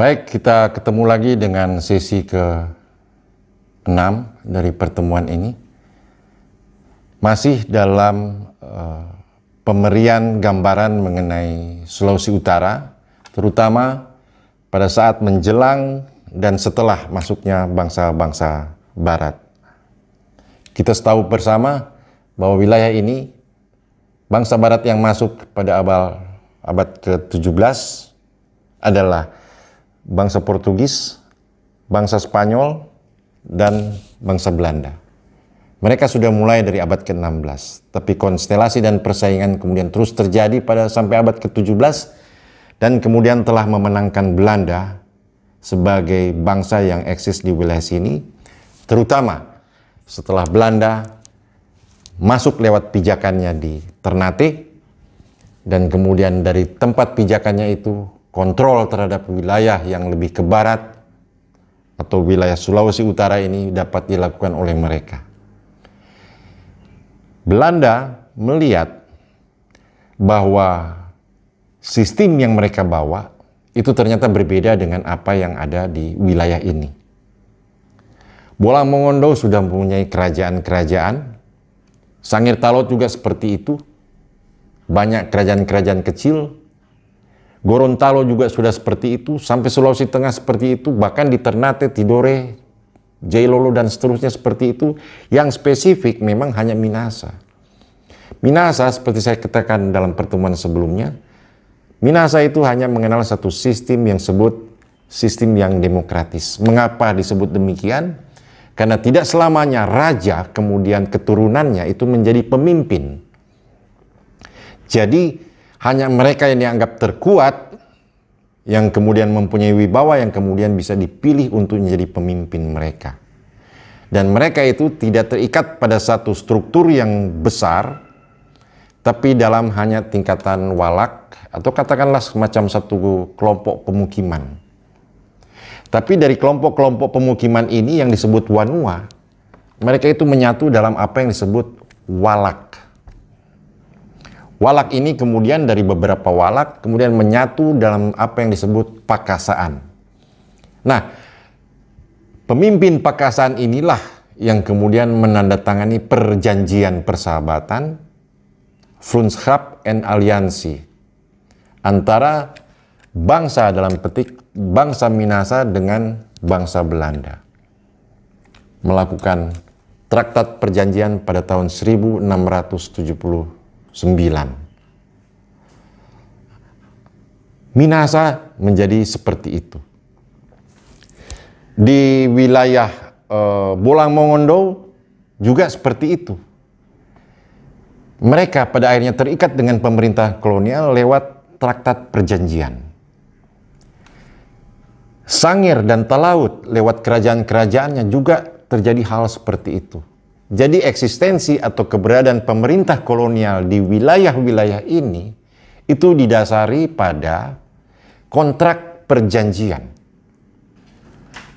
Baik, kita ketemu lagi dengan sesi ke-6 dari pertemuan ini. Masih dalam uh, pemberian gambaran mengenai Sulawesi Utara, terutama pada saat menjelang dan setelah masuknya bangsa-bangsa Barat. Kita tahu bersama bahwa wilayah ini, bangsa Barat yang masuk pada abad, abad ke-17 adalah bangsa Portugis, bangsa Spanyol, dan bangsa Belanda. Mereka sudah mulai dari abad ke-16, tapi konstelasi dan persaingan kemudian terus terjadi pada sampai abad ke-17 dan kemudian telah memenangkan Belanda sebagai bangsa yang eksis di wilayah sini, terutama setelah Belanda masuk lewat pijakannya di Ternate dan kemudian dari tempat pijakannya itu kontrol terhadap wilayah yang lebih ke barat atau wilayah Sulawesi Utara ini dapat dilakukan oleh mereka. Belanda melihat bahwa sistem yang mereka bawa itu ternyata berbeda dengan apa yang ada di wilayah ini. Bola Mongondo sudah mempunyai kerajaan-kerajaan. Sangir Talot juga seperti itu. Banyak kerajaan-kerajaan kecil Gorontalo juga sudah seperti itu, sampai Sulawesi Tengah seperti itu, bahkan di Ternate, Tidore, Jailolo dan seterusnya seperti itu. Yang spesifik memang hanya Minasa. Minasa seperti saya katakan dalam pertemuan sebelumnya, Minasa itu hanya mengenal satu sistem yang sebut sistem yang demokratis. Mengapa disebut demikian? Karena tidak selamanya raja kemudian keturunannya itu menjadi pemimpin. Jadi hanya mereka yang dianggap terkuat, yang kemudian mempunyai wibawa, yang kemudian bisa dipilih untuk menjadi pemimpin mereka. Dan mereka itu tidak terikat pada satu struktur yang besar, tapi dalam hanya tingkatan walak, atau katakanlah semacam satu kelompok pemukiman. Tapi dari kelompok-kelompok pemukiman ini yang disebut wanua, mereka itu menyatu dalam apa yang disebut walak. Walak ini kemudian dari beberapa walak kemudian menyatu dalam apa yang disebut pakasaan. Nah, pemimpin pakasaan inilah yang kemudian menandatangani perjanjian persahabatan Frunschap and Aliansi antara bangsa dalam petik bangsa Minasa dengan bangsa Belanda melakukan traktat perjanjian pada tahun 1670 9. Minasa menjadi seperti itu. Di wilayah e, Bolang Mongondo juga seperti itu. Mereka pada akhirnya terikat dengan pemerintah kolonial lewat traktat perjanjian. Sangir dan Talaut lewat kerajaan-kerajaannya juga terjadi hal seperti itu. Jadi eksistensi atau keberadaan pemerintah kolonial di wilayah-wilayah ini itu didasari pada kontrak perjanjian.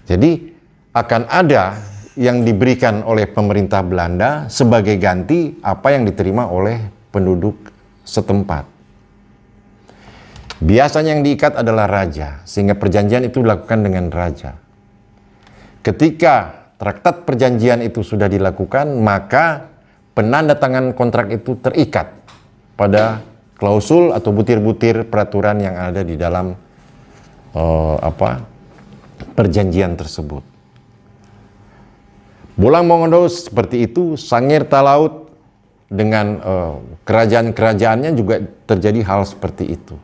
Jadi akan ada yang diberikan oleh pemerintah Belanda sebagai ganti apa yang diterima oleh penduduk setempat. Biasanya yang diikat adalah raja, sehingga perjanjian itu dilakukan dengan raja. Ketika traktat perjanjian itu sudah dilakukan, maka penanda tangan kontrak itu terikat pada klausul atau butir-butir peraturan yang ada di dalam uh, apa perjanjian tersebut. Bulang Mongondo seperti itu, Sangir Talaut dengan uh, kerajaan-kerajaannya juga terjadi hal seperti itu.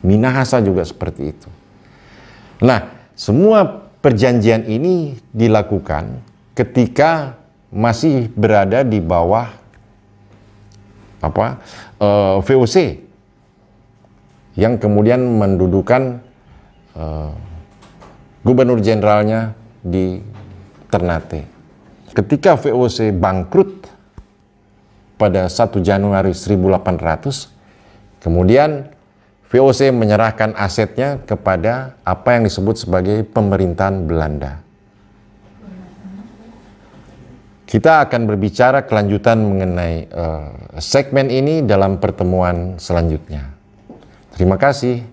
Minahasa juga seperti itu. Nah, semua perjanjian ini dilakukan ketika masih berada di bawah apa uh, eh, VOC yang kemudian mendudukan uh, gubernur jenderalnya di Ternate. Ketika VOC bangkrut pada 1 Januari 1800, kemudian VOC menyerahkan asetnya kepada apa yang disebut sebagai pemerintahan Belanda. Kita akan berbicara kelanjutan mengenai uh, segmen ini dalam pertemuan selanjutnya. Terima kasih.